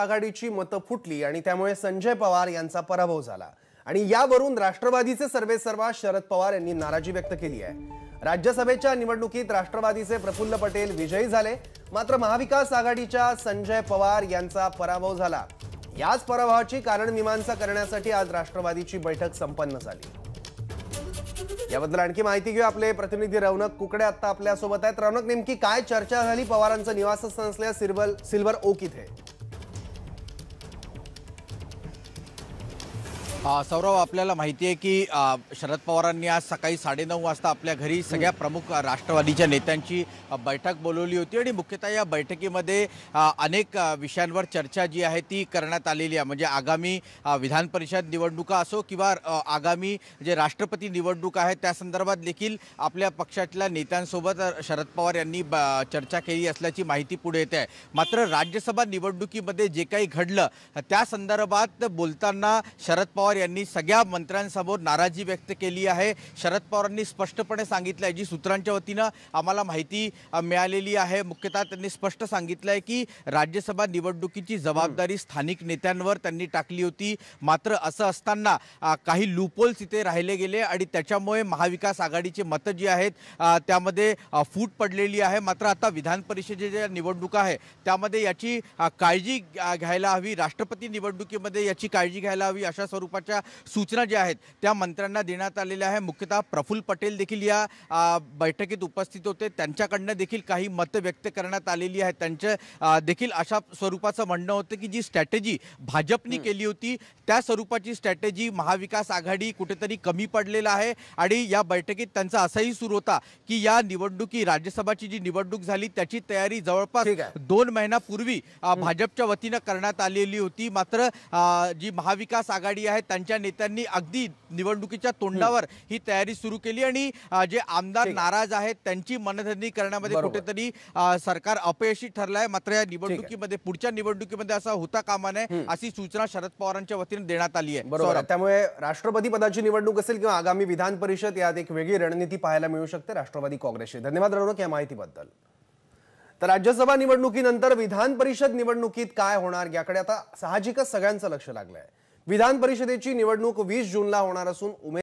आघाडीची मतं फुटली आणि त्यामुळे संजय पवार यांचा पराभव झाला आणि यावरून राष्ट्रवादीचे सर्वा शरद पवार यांनी नाराजी व्यक्त केली आहे राज्यसभेच्या निवडणुकीत राष्ट्रवादीचे प्रफुल्ल पटेल विजयी झाले मात्र महाविकास आघाडीच्या संजय पवार यांचा पराभव झाला याच पराभवाची कारणमीमांसा करण्यासाठी आज राष्ट्रवादीची बैठक संपन्न झाली याबद्दल आणखी माहिती घेऊ आपले प्रतिनिधी रौनक कुकडे आता आपल्यासोबत आहेत रौनक नेमकी काय चर्चा झाली पवारांचं निवासस्थान असल्या सिल्वर सिल्वर ओक इथे सौरव आपल्याला माहिती आहे की शरद पवारांनी आज सकाळी साडेनऊ वाजता आपल्या घरी सगळ्या प्रमुख राष्ट्रवादीच्या नेत्यांची बैठक बोलवली होती आणि मुख्यतः या बैठकीमध्ये अनेक विषयांवर चर्चा जी आहे ती करण्यात आलेली आहे म्हणजे आगामी विधान परिषद निवडणुका असो किंवा आगामी जे राष्ट्रपती निवडणूक आहेत त्या संदर्भात देखील आपल्या पक्षातल्या नेत्यांसोबत शरद पवार यांनी चर्चा केली असल्याची माहिती पुढे येते आहे मात्र राज्यसभा निवडणुकीमध्ये जे काही घडलं त्या संदर्भात बोलताना शरद पवार पवार यांनी सगळ्या मंत्र्यांसमोर नाराजी व्यक्त केली आहे शरद पवारांनी स्पष्टपणे सांगितलं आहे जी सूत्रांच्या वतीनं आम्हाला माहिती मिळालेली आहे मुख्यतः त्यांनी स्पष्ट सांगितलं आहे की राज्यसभा निवडणुकीची जबाबदारी स्थानिक नेत्यांवर त्यांनी टाकली होती मात्र असं असताना काही लूपोल्स इथे राहिले गेले आणि त्याच्यामुळे महाविकास आघाडीचे मतं जी आहेत त्यामध्ये फूट पडलेली आहे मात्र आता विधान परिषदेच्या निवडणुका आहे त्यामध्ये याची काळजी घ्यायला हवी राष्ट्रपती निवडणुकीमध्ये याची काळजी घ्यायला हवी अशा स्वरूपात महत्त्वाच्या सूचना ज्या आहेत त्या मंत्र्यांना देण्यात आलेल्या आहे मुख्यतः प्रफुल्ल पटेल देखील या बैठकीत उपस्थित होते त्यांच्याकडनं देखील काही मतं व्यक्त करण्यात आलेली आहेत त्यांचं देखील अशा स्वरूपाचं म्हणणं होतं की जी स्ट्रॅटेजी भाजपनी केली होती त्या स्वरूपाची स्ट्रॅटेजी महाविकास आघाडी कुठेतरी कमी पडलेला आहे आणि या बैठकीत त्यांचा असाही सुरू होता की या निवडणुकी राज्यसभाची जी निवडणूक झाली त्याची तयारी जवळपास दोन महिन्यापूर्वी भाजपच्या वतीनं करण्यात आलेली होती मात्र जी महाविकास आघाडी आहे त्यांच्या नेत्यांनी अगदी निवडणुकीच्या तोंडावर ही तयारी सुरू केली आणि जे आमदार नाराज आहेत त्यांची मनधनी करण्यामध्ये कुठेतरी सरकार अपयशी ठरलं आहे मात्र या निवडणुकीमध्ये पुढच्या निवडणुकीमध्ये असा होता कामा नये अशी सूचना शरद पवारांच्या वतीने देण्यात आली आहे बरोबर त्यामुळे राष्ट्रपती पदाची निवडणूक असेल किंवा आगामी विधान परिषद यात एक वेगळी रणनीती पाहायला मिळू शकते राष्ट्रवादी काँग्रेसची धन्यवाद रणोक या माहितीबद्दल तर राज्यसभा निवडणुकीनंतर विधान परिषद निवडणुकीत काय होणार याकडे आता साहजिकच सगळ्यांचं लक्ष लागलं आहे विधान परिषदेची निवडणूक वीस जूनला होणार असून उमेद